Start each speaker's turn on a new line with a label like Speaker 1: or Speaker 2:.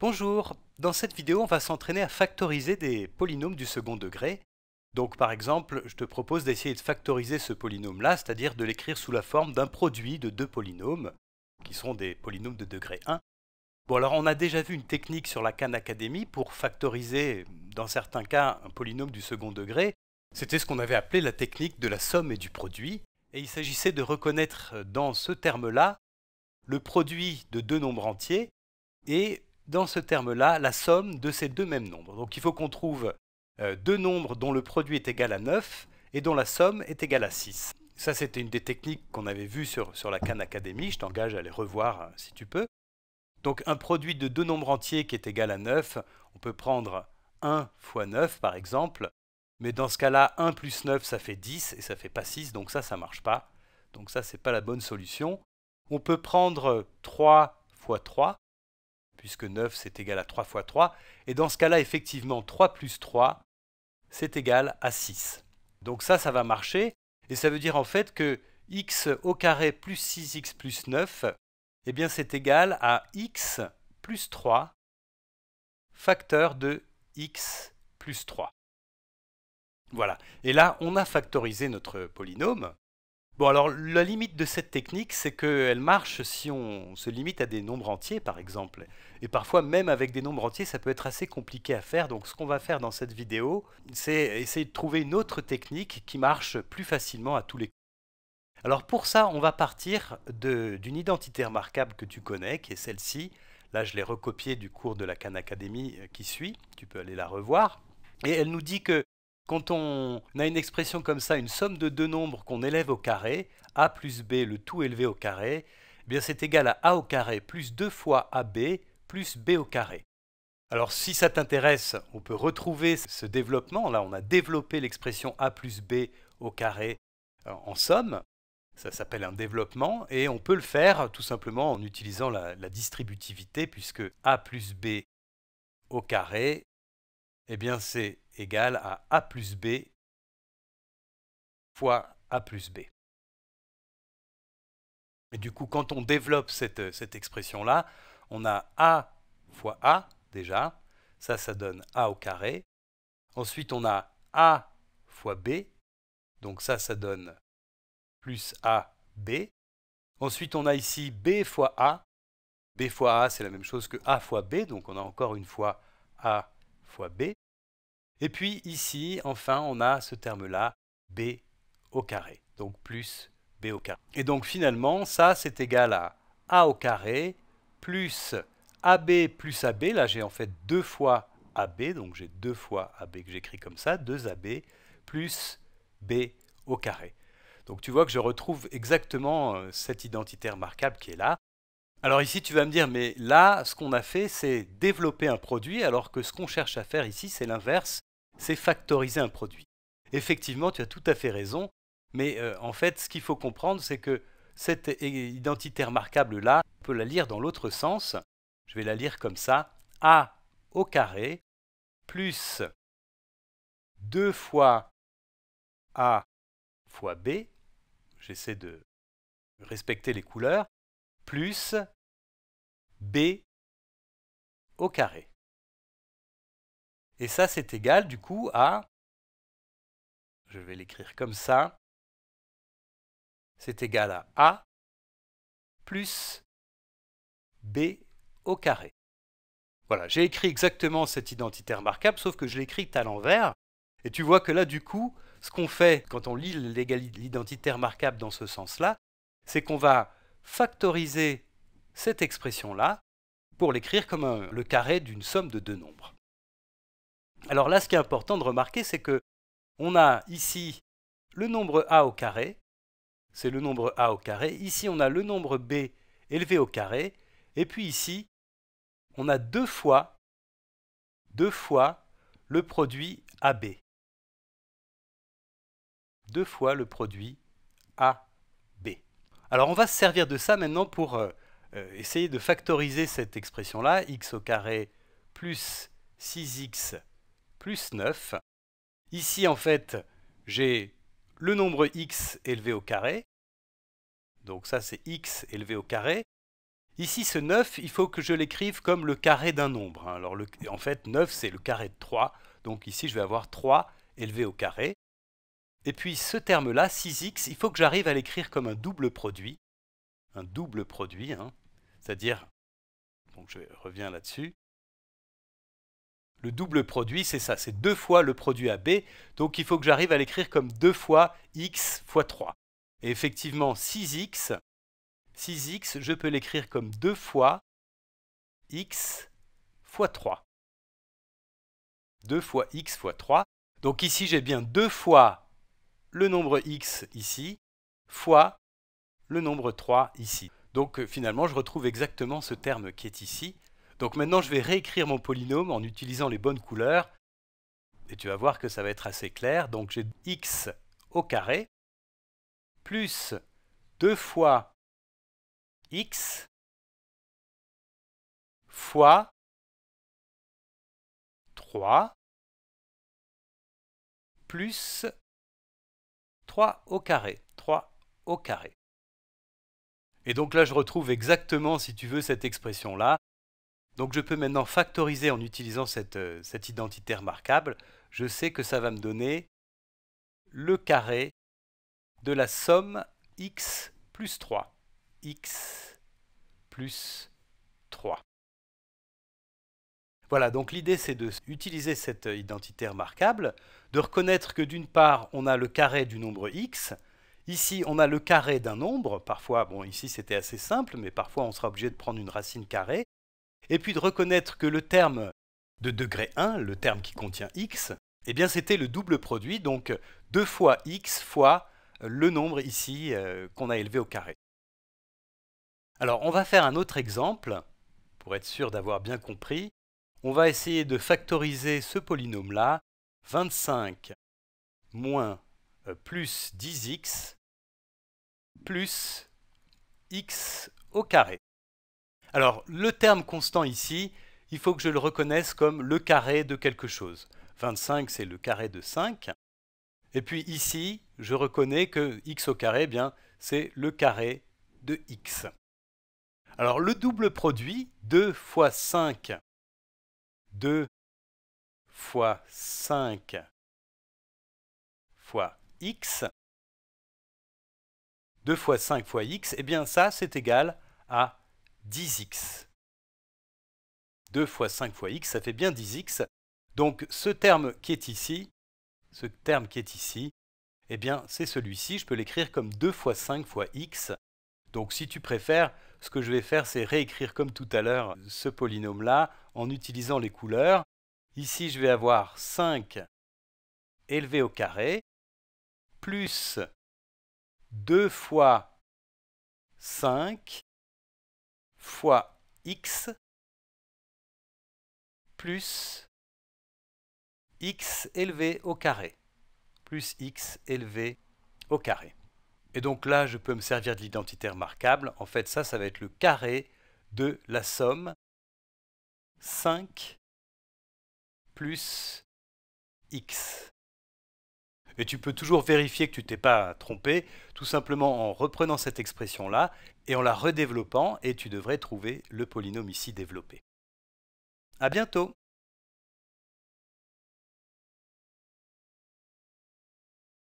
Speaker 1: Bonjour, dans cette vidéo on va s'entraîner à factoriser des polynômes du second degré. Donc par exemple, je te propose d'essayer de factoriser ce polynôme là, c'est-à-dire de l'écrire sous la forme d'un produit de deux polynômes, qui sont des polynômes de degré 1. Bon alors on a déjà vu une technique sur la Khan Academy pour factoriser dans certains cas un polynôme du second degré, c'était ce qu'on avait appelé la technique de la somme et du produit, et il s'agissait de reconnaître euh, dans ce terme là le produit de deux nombres entiers et dans ce terme-là la somme de ces deux mêmes nombres. Donc il faut qu'on trouve euh, deux nombres dont le produit est égal à 9 et dont la somme est égale à 6. Ça, c'était une des techniques qu'on avait vues sur, la Khan Academy. Je t'engage à les revoir euh, si tu peux. Donc un produit de deux nombres entiers qui est égal à 9, on peut prendre 1 fois 9 par exemple, mais dans ce cas-là, 1 plus 9, ça fait 10 et ça ne fait pas 6, donc ça, ça ne marche pas. Donc ça, ce n'est pas la bonne solution. On peut prendre 3 fois 3, puisque 9 c'est égal à 3 fois 3, et dans ce cas-là, effectivement, 3 plus 3, c'est égal à 6. Donc ça, ça va marcher, et ça veut dire en fait que x au carré plus 6x plus 9, eh bien c'est égal à x plus 3 facteur de x plus 3. Voilà, et là, on a factorisé notre polynôme, Bon, alors la limite de cette technique, c'est qu'elle marche si on se limite à des nombres entiers, par exemple. Et parfois, même avec des nombres entiers, ça peut être assez compliqué à faire. Donc, ce qu'on va faire dans cette vidéo, c'est essayer de trouver une autre technique qui marche plus facilement à tous les coups. Alors, pour ça, on va partir d'une identité remarquable que tu connais, qui est celle-ci. Là, je l'ai recopiée du cours de la Khan Academy euh, qui suit. Tu peux aller la revoir. Et elle nous dit que quand on a une expression comme ça, une somme de deux nombres qu'on élève au carré, a plus b, le tout élevé au carré, eh bien c'est égal à a au carré plus 2 fois ab plus b au carré. Alors si ça t'intéresse, on peut retrouver ce développement. Là, on a développé l'expression a plus b au carré euh, en somme. Ça s'appelle un développement et on peut le faire tout simplement en utilisant la distributivité puisque a plus b au carré
Speaker 2: eh bien, c'est égal à a plus b
Speaker 1: fois a plus b. Et du coup, quand on développe cette, expression-là, on a a fois a déjà, ça, ça donne a au carré. Ensuite, on a a fois b, donc ça, ça donne plus a b. Ensuite, on a ici b fois a. b fois a, c'est la même chose que a fois b, donc on a encore une fois a fois b. Et puis ici, enfin, on a ce terme-là, b au carré, donc plus b au carré. Et donc finalement, ça, c'est égal à a au carré plus ab plus ab. Là, j'ai en fait deux fois ab, donc j'ai deux fois ab que j'écris comme ça, 2ab plus b au carré. Donc tu vois que je retrouve exactement euh, cette identité remarquable qui est là. Alors ici, tu vas me dire, mais là, ce qu'on a fait, c'est développer un produit, alors que ce qu'on cherche à faire ici, c'est l'inverse, c'est factoriser un produit. Effectivement, tu as tout à fait raison, mais euh, en fait, ce qu'il faut comprendre, c'est que cette identité remarquable-là, on peut la lire dans l'autre sens. Je vais la lire comme ça. A au carré
Speaker 2: plus 2 fois A fois B. J'essaie de respecter les couleurs plus b au carré. Et ça, c'est égal du coup à, je vais l'écrire comme ça, c'est égal à a plus
Speaker 1: b au carré. Voilà, j'ai écrit exactement cette identité remarquable, sauf que je l'écris à l'envers. Et tu vois que là, du coup, ce qu'on fait quand on lit l'identité remarquable dans ce sens-là, c'est qu'on va factoriser cette expression-là pour l'écrire comme le carré d'une somme de deux nombres. Alors là, ce qui est important de remarquer, c'est que on a ici le nombre a au carré, c'est le nombre a au carré. Ici, on a le nombre b élevé au carré, et puis ici, on a deux fois, deux fois le produit AB. Deux fois le produit a alors on va se servir de ça maintenant pour euh, euh, essayer de factoriser cette expression-là, x au carré plus 6x plus 9. Ici, en fait, j'ai le nombre x élevé au carré. Donc ça, c'est x élevé au carré. Ici, ce 9, il faut que je l'écrive comme le carré d'un nombre. Hein. Alors, en fait, 9, c'est le carré de 3. Donc ici, je vais avoir 3 élevé au carré. Et puis ce terme-là, 6x, il faut que j'arrive à l'écrire comme un double produit. Un double produit, hein. c'est-à-dire, donc je reviens là-dessus, le double produit, c'est ça, c'est deux fois le produit AB, donc il faut que j'arrive à l'écrire comme deux fois x fois 3. Et effectivement, 6x, 6x, je peux l'écrire comme
Speaker 2: deux fois x fois 3.
Speaker 1: 2 fois x fois 3. Donc ici, j'ai bien deux fois le nombre x ici fois le nombre 3 ici. Donc euh, finalement, je retrouve exactement ce terme qui est ici. Donc maintenant, je vais réécrire mon polynôme en utilisant les bonnes couleurs. Et tu vas voir que ça va être assez clair. Donc j'ai x au carré plus 2 fois x
Speaker 2: fois 3 plus 3 au
Speaker 1: carré, 3 au carré. Et donc là, je retrouve exactement, si tu veux, cette expression-là. Donc je peux maintenant factoriser en utilisant cette, euh, identité remarquable. Je sais que ça va me donner le carré de la somme x plus 3. x plus voilà, donc l'idée c'est d'utiliser cette identité remarquable, de reconnaître que d'une part on a le carré du nombre x, ici on a le carré d'un nombre, parfois, bon ici c'était assez simple, mais parfois on sera obligé de prendre une racine carrée, et puis de reconnaître que le terme de degré 1, le terme qui contient x, eh bien c'était le double produit, donc 2 fois x fois le nombre ici euh, qu'on a élevé au carré. Alors on va faire un autre exemple, pour être sûr d'avoir bien compris, on va essayer de factoriser ce polynôme-là. 25 moins euh, plus 10x plus x au carré. Alors, le terme constant ici, il faut que je le reconnaisse comme le carré de quelque chose. 25, c'est le carré de 5. Et puis ici, je reconnais que x au carré, eh c'est le carré de x. Alors, le double produit, 2 fois 5 2 fois 5 fois x, 2 fois 5 fois x, et eh bien ça c'est égal à 10x. 2 fois 5 fois x, ça fait bien 10x. Donc ce terme qui est ici, ce terme qui est ici, eh bien c'est celui-ci, je peux l'écrire comme 2 fois 5 fois x. Donc si tu préfères, ce que je vais faire, c'est réécrire comme tout à l'heure ce polynôme-là en utilisant les couleurs. Ici, je vais avoir 5 élevé au carré plus
Speaker 2: 2 fois 5 fois x plus
Speaker 1: x élevé au carré plus x élevé au carré. Et donc là, je peux me servir de l'identité remarquable. En fait, ça, ça va être le carré de la somme 5
Speaker 2: plus
Speaker 1: x. Et tu peux toujours vérifier que tu t'es pas trompé, tout simplement en reprenant cette expression-là et en la redéveloppant, et tu devrais trouver le polynôme ici développé. À bientôt